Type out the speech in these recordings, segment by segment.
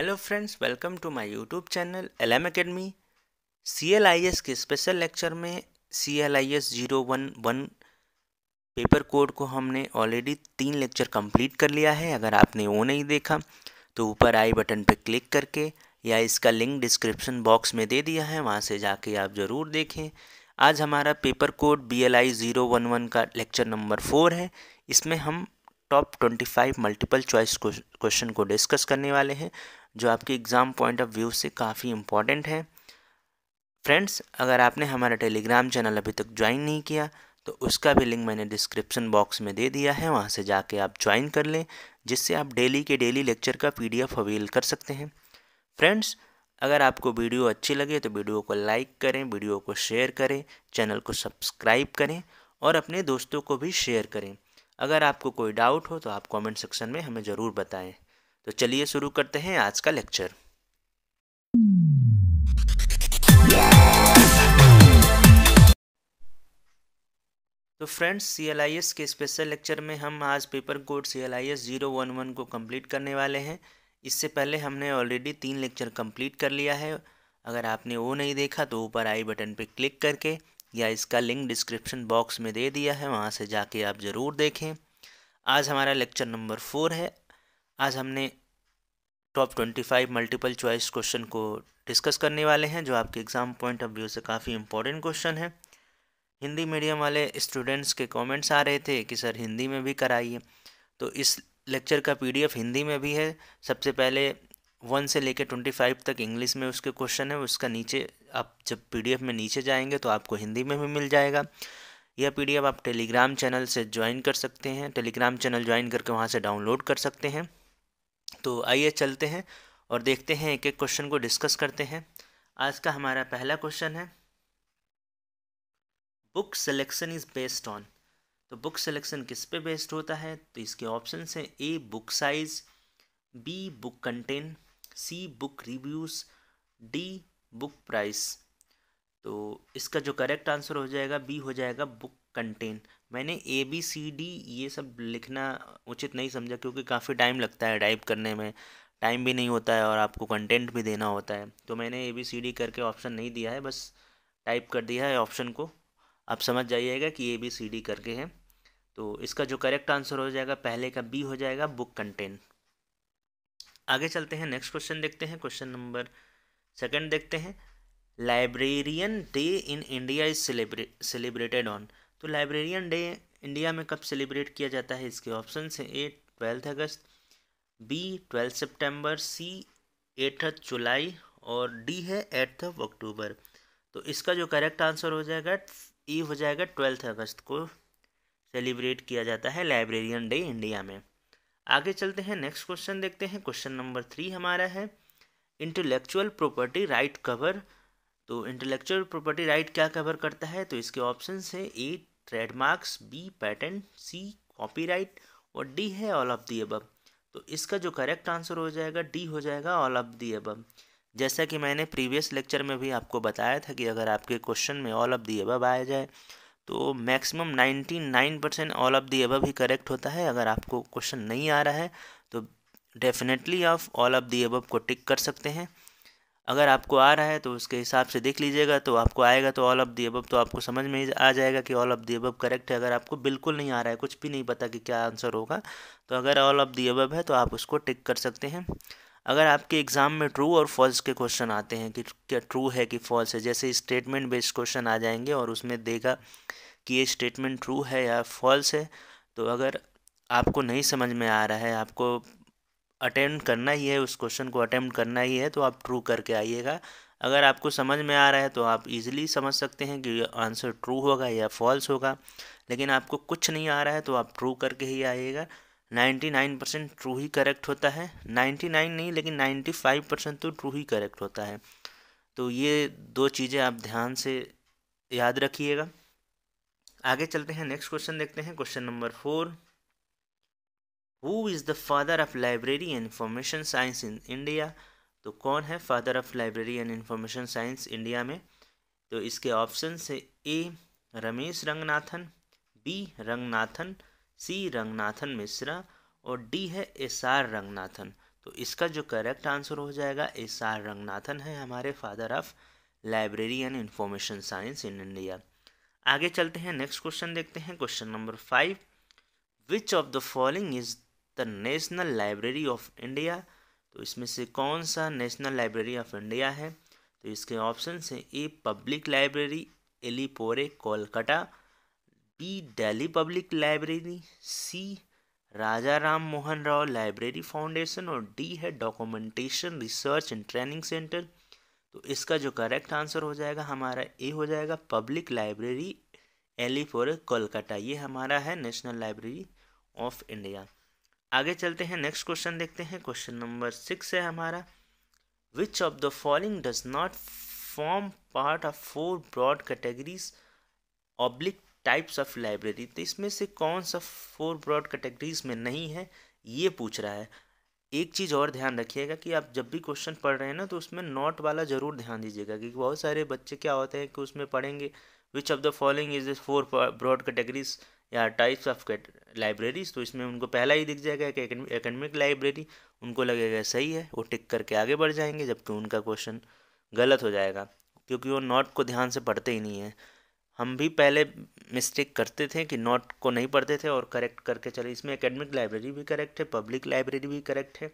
hello friends welcome to my YouTube channel L M academy C L I S के special lecture में C L I S zero one one paper code को हमने already तीन lecture complete कर लिया है अगर आपने वो नहीं देखा तो ऊपर आई बटन पर क्लिक करके या इसका लिंक डिस्क्रिप्शन बॉक्स में दे दिया है वहाँ से जाके आप ज़रूर देखें आज हमारा paper code B L I zero one one का लेक्चर नंबर फोर है इसमें हम top twenty five multiple choice question को डिस्कस करने वाले हैं जो आपके एग्ज़ाम पॉइंट ऑफ व्यू से काफ़ी इम्पॉर्टेंट है फ्रेंड्स अगर आपने हमारा टेलीग्राम चैनल अभी तक ज्वाइन नहीं किया तो उसका भी लिंक मैंने डिस्क्रिप्शन बॉक्स में दे दिया है वहाँ से जाके आप ज्वाइन कर लें जिससे आप डेली के डेली लेक्चर का पी अवेल कर सकते हैं फ्रेंड्स अगर आपको वीडियो अच्छी लगे तो वीडियो को लाइक करें वीडियो को शेयर करें चैनल को सब्सक्राइब करें और अपने दोस्तों को भी शेयर करें अगर आपको कोई डाउट हो तो आप कमेंट सेक्शन में हमें ज़रूर बताएं तो चलिए शुरू करते हैं आज का लेक्चर तो friends C L I S के स्पेशल लेक्चर में हम आज paper code C L I S zero one one को कंप्लीट करने वाले हैं इससे पहले हमने ऑलरेडी तीन लेक्चर कंप्लीट कर लिया है अगर आपने वो नहीं देखा तो ऊपर आई बटन पर क्लिक करके या इसका लिंक डिस्क्रिप्शन बॉक्स में दे दिया है वहाँ से जाके आप ज़रूर देखें आज हमारा लेक्चर नंबर फोर है आज हमने top twenty five multiple choice question को डिस्कस करने वाले हैं जो आपके एग्ज़ाम पॉइंट ऑफ व्यू से काफ़ी इंपॉर्टेंट क्वेश्चन है हिंदी मीडियम वाले स्टूडेंट्स के कमेंट्स आ रहे थे कि सर हिंदी में भी कराइए तो इस लेक्चर का पीडीएफ हिंदी में भी है सबसे पहले वन से लेकर ट्वेंटी फाइव तक इंग्लिश में उसके क्वेश्चन है उसका नीचे आप जब पीडीएफ में नीचे जाएंगे तो आपको हिंदी में भी मिल जाएगा यह पीडीएफ आप टेलीग्राम चैनल से ज्वाइन कर सकते हैं टेलीग्राम चैनल ज्वाइन करके वहाँ से डाउनलोड कर सकते हैं तो आइए चलते हैं और देखते हैं एक एक क्वेश्चन को डिस्कस करते हैं आज का हमारा पहला क्वेश्चन है book selection is based on तो बुक सिलेक्शन किस पे बेस्ड होता है तो इसके ऑप्शन हैं A book size B book content C book reviews D book price तो इसका जो करेक्ट आंसर हो जाएगा बी हो जाएगा बुक कंटेंट मैंने ए बी सी डी ये सब लिखना उचित नहीं समझा क्योंकि काफ़ी टाइम लगता है टाइप करने में टाइम भी नहीं होता है और आपको कंटेंट भी देना होता है तो मैंने ए बी सी डी करके ऑप्शन नहीं दिया है बस टाइप कर दिया है ऑप्शन को आप समझ जाइएगा कि ए बी सी डी करके है तो इसका जो करेक्ट आंसर हो जाएगा पहले का बी हो जाएगा बुक कंटेंट आगे चलते हैं नेक्स्ट क्वेश्चन देखते हैं क्वेश्चन नंबर सेकंड देखते हैं librarian day in India is celebrated on तो लाइब्रेरियन डे इंडिया में कब सेलिब्रेट किया जाता है इसके ऑप्शन हैं A twelfth August B twelfth September C eight July और डी है एट्थ ऑफ अक्टूबर तो इसका जो करेक्ट आंसर हो जाएगा ई हो जाएगा ट्वेल्थ अगस्त को सेलिब्रेट किया जाता है लाइब्रेरियन डे इंडिया में आगे चलते हैं नेक्स्ट क्वेश्चन देखते हैं क्वेश्चन नंबर थ्री हमारा है इंटेलेक्चुअल प्रॉपर्टी राइट कवर तो इंटेलेक्चुअल प्रॉपर्टी राइट क्या कवर करता है तो इसके ऑप्शन है A trademarks B pattern C copyright और डी है ऑल ऑफ दी एबब तो इसका जो करेक्ट आंसर हो जाएगा डी हो जाएगा ऑल ऑफ दी एबब जैसा कि मैंने प्रीवियस लेक्चर में भी आपको बताया था कि अगर आपके क्वेश्चन में ऑल ऑफ दी एबब आया जाए तो maximum ninety nine percent all of the above ही करेक्ट होता है अगर आपको क्वेश्चन नहीं आ रहा है तो डेफिनेटली आप ऑल ऑफ दी एबब को टिक कर सकते हैं अगर आपको आ रहा है तो उसके हिसाब से देख लीजिएगा तो आपको आएगा तो ऑल ऑफ दी अबब तो आपको समझ में आ जाएगा कि all of the above correct है अगर आपको बिल्कुल नहीं आ रहा है कुछ भी नहीं पता कि क्या आंसर होगा तो अगर ऑल ऑफ दी अबब है तो आप उसको टिक कर सकते हैं अगर आपके एग्ज़ाम में ट्रू और फॉल्स के क्वेश्चन आते हैं कि क्या ट्रू है कि फॉल्स है जैसे स्टेटमेंट बेस्ड क्वेश्चन आ जाएंगे और उसमें देगा कि ये स्टेटमेंट ट्रू है या फॉल्स है तो अगर आपको नहीं समझ में आ रहा है आपको अटेम्प्ट करना ही है उस क्वेश्चन को अटेम्प्ट करना ही है तो आप ट्रू करके आइएगा अगर आपको समझ में आ रहा है तो आप इजीली समझ सकते हैं कि आंसर ट्रू होगा या फॉल्स होगा लेकिन आपको कुछ नहीं आ रहा है तो आप ट्रू करके ही आइएगा नाइन्टी नाइन परसेंट ट्रू ही करेक्ट होता है नाइन्टी नाइन नहीं लेकिन नाइन्टी फाइव परसेंट तो ट्रू ही करेक्ट होता है तो ये दो चीज़ें आप ध्यान से याद रखिएगा आगे चलते हैं नेक्स्ट क्वेश्चन देखते हैं question number four who is the father of library and information science in India तो कौन है father of library and information science India में तो इसके ऑप्शन है A Ramesh Ranganathan B Ranganathan C Ranganathan Mishra और डी है एस आर रंगनाथन तो इसका जो करेक्ट आंसर हो जाएगा एस आर रंगनाथन है हमारे father of library and information science in India आगे चलते हैं नेक्स्ट क्वेश्चन देखते हैं question number five which of the following is the national library of India तो इसमें से कौन सा नेशनल लाइब्रेरी ऑफ इंडिया है तो इसके ऑप्शन है A public library Alipore Kolkata B Delhi public library C Raja Ram Mohan Rao library foundation और डी है documentation research and training centre तो इसका जो करेक्ट आंसर हो जाएगा हमारा ए हो जाएगा पब्लिक लाइब्रेरी एलीपोरे कोलकाता ये हमारा है नेशनल लाइब्रेरी ऑफ इंडिया आगे चलते हैं नेक्स्ट क्वेश्चन देखते हैं क्वेश्चन नंबर सिक्स है हमारा which of the following does not form part of four broad categories ऑब्लिक टाइप्स ऑफ लाइब्रेरी तो इसमें से कौन सा फोर ब्रॉड कैटेगरीज में नहीं है ये पूछ रहा है एक चीज़ और ध्यान रखिएगा कि आप जब भी क्वेश्चन पढ़ रहे हैं ना तो उसमें नॉट वाला ज़रूर ध्यान दीजिएगा क्योंकि बहुत सारे बच्चे क्या होते हैं कि उसमें पढ़ेंगे which of the following is four broad categories या टाइप्स ऑफ लाइब्रेरीज तो इसमें उनको पहला ही दिख जाएगा कि एकेडमिक लाइब्रेरी उनको लगेगा सही है वो टिक करके आगे बढ़ जाएंगे जबकि उनका क्वेश्चन गलत हो जाएगा क्योंकि वो नोट को ध्यान से पढ़ते ही नहीं है हम भी पहले मिस्टेक करते थे कि नोट को नहीं पढ़ते थे और करेक्ट करके चले इसमें एकेडमिक लाइब्रेरी भी करेक्ट है पब्लिक लाइब्रेरी भी करेक्ट है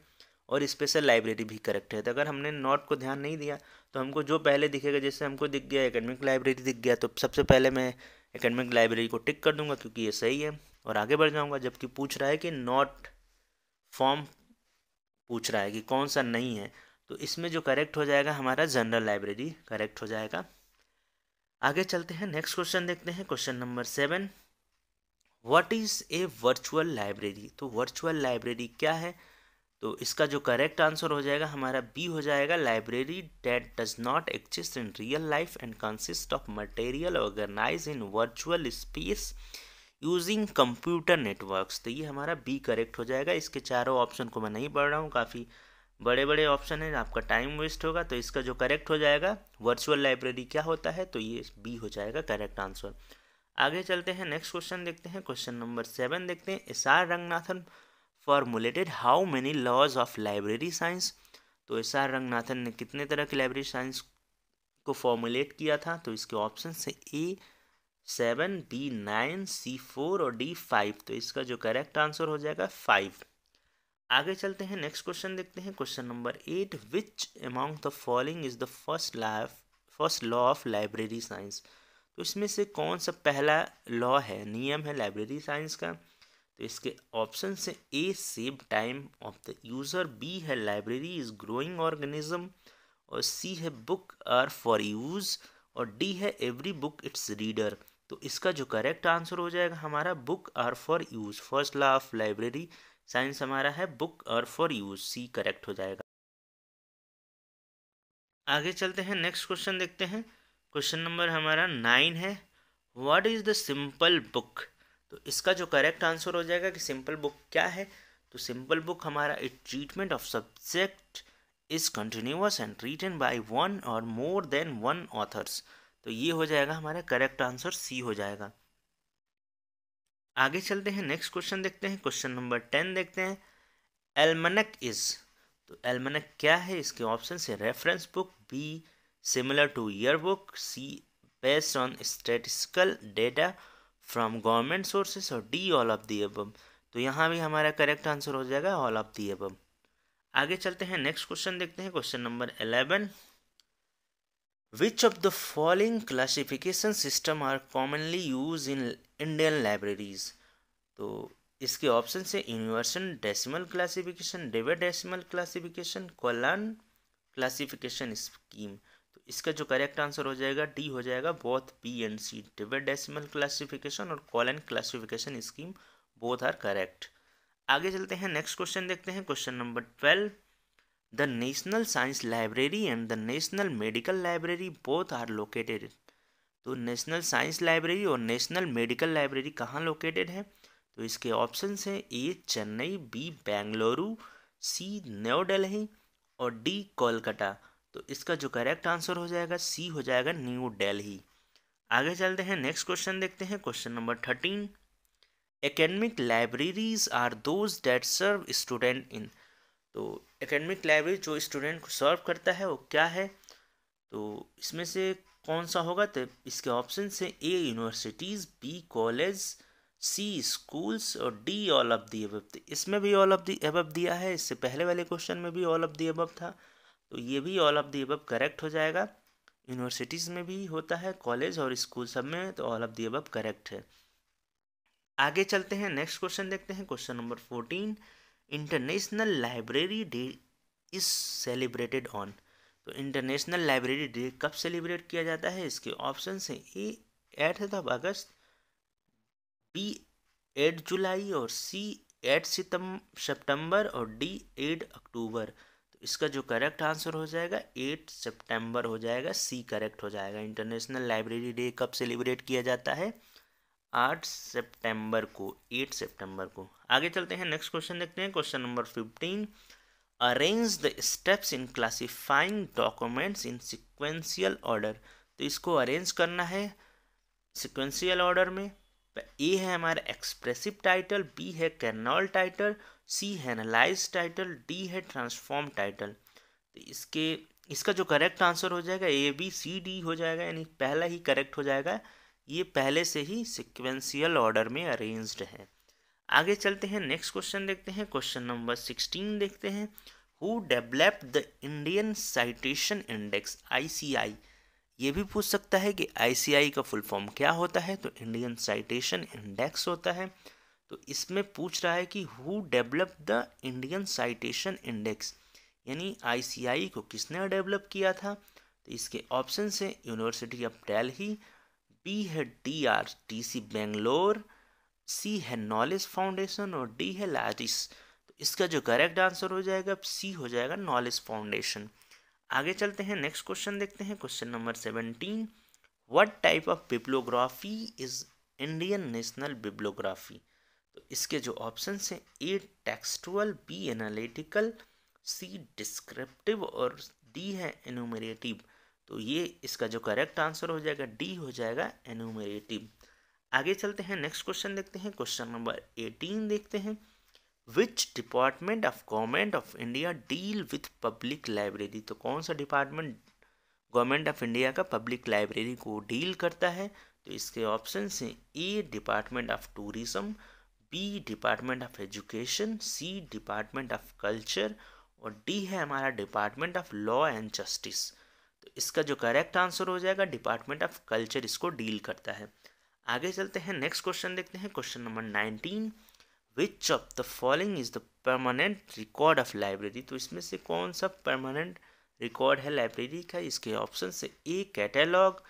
और स्पेशल लाइब्रेरी भी करेक्ट है तो अगर हमने नोट को ध्यान नहीं दिया तो हमको जो पहले दिखेगा जैसे हमको दिख गया एकेडमिक लाइब्रेरी दिख गया तो सबसे पहले मैं एकेडमिक लाइब्रेरी को टिक कर दूंगा क्योंकि ये सही है और आगे बढ़ जाऊंगा जबकि पूछ रहा है कि नॉट फॉर्म पूछ रहा है कि कौन सा नहीं है तो इसमें जो करेक्ट हो जाएगा हमारा जनरल लाइब्रेरी करेक्ट हो जाएगा आगे चलते हैं नेक्स्ट क्वेश्चन देखते हैं question number seven what is a virtual library तो वर्चुअल लाइब्रेरी क्या है तो इसका जो करेक्ट आंसर हो जाएगा हमारा बी हो जाएगा library that does not exist in real life and consist of material organise in virtual space using computer networks तो ये हमारा बी करेक्ट हो जाएगा इसके चारों ऑप्शन को मैं नहीं पढ़ रहा हूँ काफ़ी बड़े बड़े ऑप्शन हैं आपका टाइम वेस्ट होगा तो इसका जो करेक्ट हो जाएगा वर्चुअल लाइब्रेरी क्या होता है तो ये बी हो जाएगा करेक्ट आंसर आगे चलते हैं नेक्स्ट क्वेश्चन देखते हैं क्वेश्चन नंबर सेवन देखते हैं S R Ranganathan formulated how many laws of library science तो एस आर रंगनाथन ने कितने तरह की लाइब्रेरी साइंस को फॉर्मुलेट किया था तो इसके ऑप्शन है A seven B nine C four और डी फाइव तो इसका जो करेक्ट आंसर हो जाएगा फाइव आगे चलते हैं नेक्स्ट क्वेश्चन देखते हैं question number eight which amount the following is the first life first law of library science तो इसमें से कौन सा पहला लॉ है नियम है लाइब्रेरी साइंस का तो इसके ऑप्शन से A save time of the user B है लाइब्रेरी इज़ ग्रोइंग ऑर्गेनिज्म और सी है बुक आर फॉर यूज़ और डी है एवरी बुक इट्स रीडर तो इसका जो करेक्ट आंसर हो जाएगा हमारा book are for use first law of library science हमारा है book are for use C correct हो जाएगा आगे चलते हैं नेक्स्ट क्वेश्चन देखते हैं क्वेश्चन नंबर हमारा नाइन है what is the simple book तो इसका जो करेक्ट आंसर हो जाएगा कि सिंपल बुक क्या है तो सिंपल बुक हमारा it treatment of subject is continuous and written by one और मोर देन वन ऑथर्स तो ये हो जाएगा हमारा करेक्ट आंसर सी हो जाएगा आगे चलते हैं नेक्स्ट क्वेश्चन देखते हैं क्वेश्चन नंबर टेन देखते हैं एलमनक इज तो एलमनक क्या है इसके ऑप्शन है reference book B similar to year book C based on statistical data from government sources और D all of the above तो यहाँ भी हमारा करेक्ट आंसर हो जाएगा ऑल ऑफ दी एबम आगे चलते हैं नेक्स्ट क्वेश्चन देखते हैं question number eleven which of the following classification system are commonly use in Indian libraries तो इसके ऑप्शन से universal decimal classification dewey decimal classification colon classification scheme इसका जो करेक्ट आंसर हो जाएगा डी हो जाएगा both B and C dewey decimal classification और colon classification scheme both are correct आगे चलते हैं नेक्स्ट क्वेश्चन देखते हैं question number twelve the national science library and the national medical library both are located तो national science library और national medical library कहाँ located है तो इसके ऑप्शन हैं A Chennai B Bengaluru C new Delhi और डी कोलकाता तो इसका जो करेक्ट आंसर हो जाएगा सी हो जाएगा न्यू डेल्ही आगे चलते हैं नेक्स्ट क्वेश्चन देखते हैं question number thirteen academic libraries are those that serve student in तो एकेडमिक लाइब्रेरी जो स्टूडेंट को सर्व करता है वो क्या है तो इसमें से कौन सा होगा तो इसके ऑप्शन से A universities B college C schools और D all of the above इसमें भी ऑल ऑफ दी एबब दिया है इससे पहले वाले क्वेश्चन में भी ऑल ऑफ दी एबब था तो ये भी ऑल ऑफ दी अब करेक्ट हो जाएगा यूनिवर्सिटीज़ में भी होता है कॉलेज और स्कूल सब में तो ऑल ऑफ दी अब करेक्ट है आगे चलते हैं नेक्स्ट क्वेश्चन देखते हैं question number fourteen international library day is celebrated on तो इंटरनेशनल लाइब्रेरी डे कब सेलिब्रेट किया जाता है इसके ऑप्शन हैं A eight of August B eight July और सी एट सितम सितंबर और डी एट अक्टूबर इसका जो करेक्ट आंसर हो जाएगा एट सितंबर हो जाएगा सी करेक्ट हो जाएगा इंटरनेशनल लाइब्रेरी डे कब सेलिब्रेट किया जाता है आठ सितंबर को एट सितंबर को आगे चलते हैं नेक्स्ट क्वेश्चन देखते हैं question number fifteen arrange the steps in classifying documents in sequential order तो इसको अरेंज करना है सिक्वेंशियल ऑर्डर में तो ए है हमारा एक्सप्रेसिव टाइटल बी है कैनॉल टाइटल सी है एनालाइज टाइटल डी है ट्रांसफॉर्म टाइटल तो इसके इसका जो करेक्ट आंसर हो जाएगा ए बी सी डी हो जाएगा यानी पहला ही करेक्ट हो जाएगा ये पहले से ही सिक्वेंशियल ऑर्डर में अरेंज्ड है आगे चलते हैं नेक्स्ट क्वेश्चन देखते हैं क्वेश्चन नंबर सिक्सटीन देखते हैं who develop the Indian citation index I C I ये भी पूछ सकता है कि आई का फुल फॉर्म क्या होता है तो इंडियन साइटेशन इंडेक्स होता है तो इसमें पूछ रहा है कि who develop the Indian citation index यानी आई को किसने डेवलप किया था तो इसके ऑप्शन से यूनिवर्सिटी ऑफ डेल्ही बी है D R T C Bangalore C है नॉलेज फाउंडेशन और डी है लाटिस तो इसका जो करेक्ट आंसर हो जाएगा सी हो जाएगा नॉलेज फाउंडेशन आगे चलते हैं नेक्स्ट क्वेश्चन देखते हैं question number seventeen what type of bibliography is Indian national bibliography तो इसके जो ऑप्शन हैं A textual B analytical C descriptive और डी है एनुमरेटिव तो ये इसका जो करेक्ट आंसर हो जाएगा डी हो जाएगा एनुमरेटिव आगे चलते हैं नेक्स्ट क्वेश्चन देखते हैं क्वेश्चन नंबर एटीन देखते हैं which department of government of India deal with public library तो कौन सा डिपार्टमेंट गवर्नमेंट ऑफ इंडिया का पब्लिक लाइब्रेरी को डील करता है तो इसके ऑप्शन हैं A department of tourism B department of education C department of culture और डी है हमारा department of law and justice तो इसका जो करेक्ट आंसर हो जाएगा डिपार्टमेंट ऑफ कल्चर इसको डील करता है आगे चलते हैं नेक्स्ट क्वेश्चन देखते हैं question number nineteen which of the following is the permanent record of library तो इसमें से कौन सा परमानेंट रिकॉर्ड है लाइब्रेरी का इसके ऑप्शन से A catalogue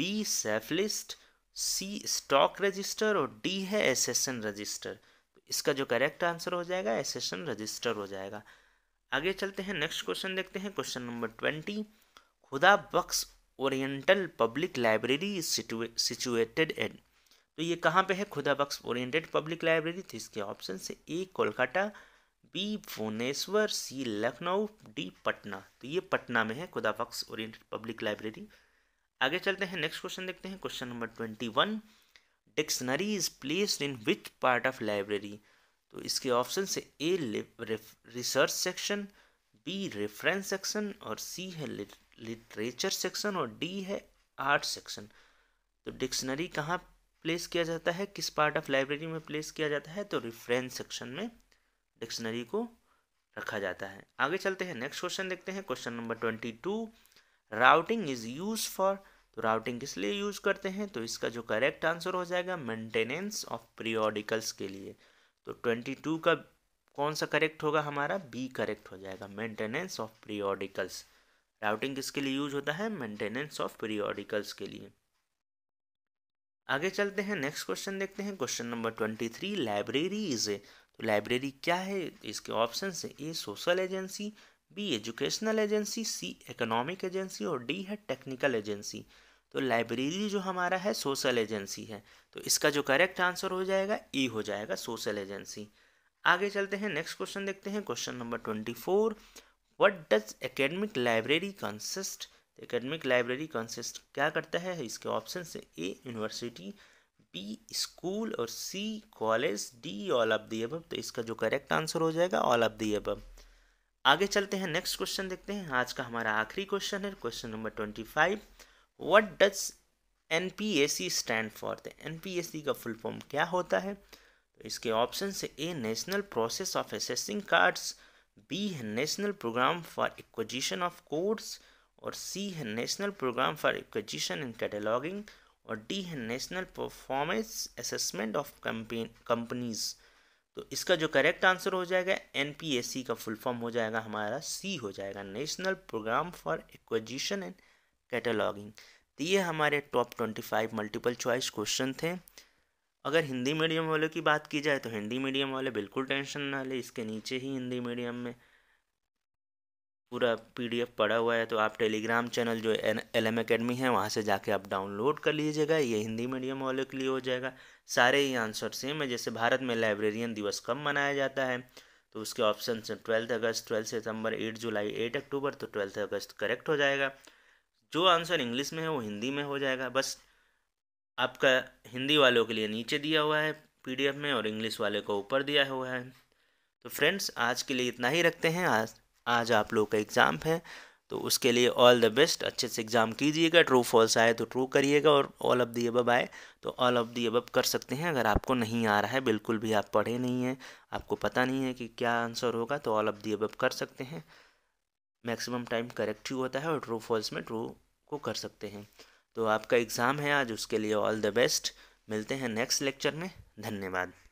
B shelf list C stock register और डी है एसेसन रजिस्टर तो इसका जो करेक्ट आंसर हो जाएगा एसेसन रजिस्टर हो जाएगा आगे चलते हैं नेक्स्ट क्वेश्चन देखते हैं question number twenty Khuda Bakhsh oriental public library is situated at तो ये कहाँ पे है खुदा बख्श ओरिएंटेड पब्लिक लाइब्रेरी तो इसके ऑप्शन से A Kolkata B Bhubaneswar C Lucknow D Patna तो ये पटना में है खुदा बख्श ओरिएंटेड पब्लिक लाइब्रेरी आगे चलते हैं नेक्स्ट क्वेश्चन देखते हैं question number twenty one dictionary is placed in which part of library तो इसके ऑप्शन से A research section B reference section और सी है लिटरेचर सेक्शन और डी है आर्ट सेक्शन तो डिक्शनरी कहाँ प्लेस किया जाता है किस पार्ट ऑफ लाइब्रेरी में प्लेस किया जाता है तो रिफ्रेंस सेक्शन में डिक्शनरी को रखा जाता है आगे चलते हैं नेक्स्ट क्वेश्चन देखते हैं question number twenty two routing is use for तो राउटिंग किस लिए यूज करते हैं तो इसका जो करेक्ट आंसर हो जाएगा मेंटेनेंस ऑफ पीरियोडिकल्स के लिए तो ट्वेंटी टू का कौन सा करेक्ट होगा हमारा बी करेक्ट हो जाएगा मेंटेनेंस ऑफ पीरियोडिकल्स राउटिंग किसके लिए यूज होता है मेंटेनेंस ऑफ पीरियोडिकल्स के लिए आगे चलते हैं नेक्स्ट क्वेश्चन देखते हैं question number twenty three library is a तो लाइब्रेरी क्या है इसके ऑप्शन है A social agency B educational agency C economic agency और डी है टेक्निकल एजेंसी तो लाइब्रेरी जो हमारा है सोशल एजेंसी है तो इसका जो करेक्ट आंसर हो जाएगा ई हो जाएगा सोशल एजेंसी आगे चलते हैं नेक्स्ट क्वेश्चन देखते हैं question number twenty four what does academic library consist academic library consist क्या करता है इसके ऑप्शन से ए यूनिवर्सिटी बी स्कूल और C college D all of the above तो इसका जो करेक्ट आंसर हो जाएगा ऑल ऑफ दी अबब आगे चलते हैं नेक्स्ट क्वेश्चन देखते हैं आज का हमारा आखिरी क्वेश्चन है question number twenty five what does N P S C stand for the N P S C का फुल फॉर्म क्या होता है तो इसके ऑप्शन से A national process of assessing cards B है national programme for acquisition of courts और C है national programme for acquisition and cataloguing और डी है national performance assessment of companies तो इसका जो करेक्ट आंसर हो जाएगा एन का फुल फॉर्म हो जाएगा हमारा सी हो जाएगा national programme for acquisition and cataloguing तो ये हमारे top twenty five multiple choice question थे अगर हिंदी मीडियम वालों की बात की जाए तो हिंदी मीडियम वाले बिल्कुल टेंशन ना ले इसके नीचे ही हिंदी मीडियम में पूरा पीडीएफ पड़ा हुआ है तो आप टेलीग्राम चैनल जो एल एम अकेडमी है वहाँ से जाके आप डाउनलोड कर लीजिएगा ये हिंदी मीडियम वालों के लिए हो जाएगा सारे ही आंसर सेम है जैसे भारत में लाइब्रेरियन दिवस कब मनाया जाता है तो उसके ऑप्शन हैं twelfth August twelfth September eight July eight October तो ट्वेल्थ अगस्त करेक्ट हो जाएगा जो आंसर इंग्लिश में है वो हिंदी में हो जाएगा बस आपका हिंदी वालों के लिए नीचे दिया हुआ है पीडीएफ में और इंग्लिश वाले को ऊपर दिया हुआ है तो फ्रेंड्स आज के लिए इतना ही रखते हैं आज आज आप लोग का एग्ज़ाम है तो उसके लिए ऑल द बेस्ट अच्छे से एग्ज़ाम कीजिएगा ट्रू फॉल्स आए तो ट्रू करिएगा और ऑल ऑफ दी अबब आए तो ऑल ऑफ दी अबब कर सकते हैं अगर आपको नहीं आ रहा है बिल्कुल भी आप पढ़े नहीं हैं आपको पता नहीं है कि क्या आंसर होगा तो ऑल ऑफ दी अबब कर सकते हैं मैक्सिमम टाइम करेक्ट ही होता है और ट्रू फॉल्स में ट्रू को कर सकते हैं तो आपका एग्ज़ाम है आज उसके लिए ऑल द बेस्ट मिलते हैं नेक्स्ट लेक्चर में धन्यवाद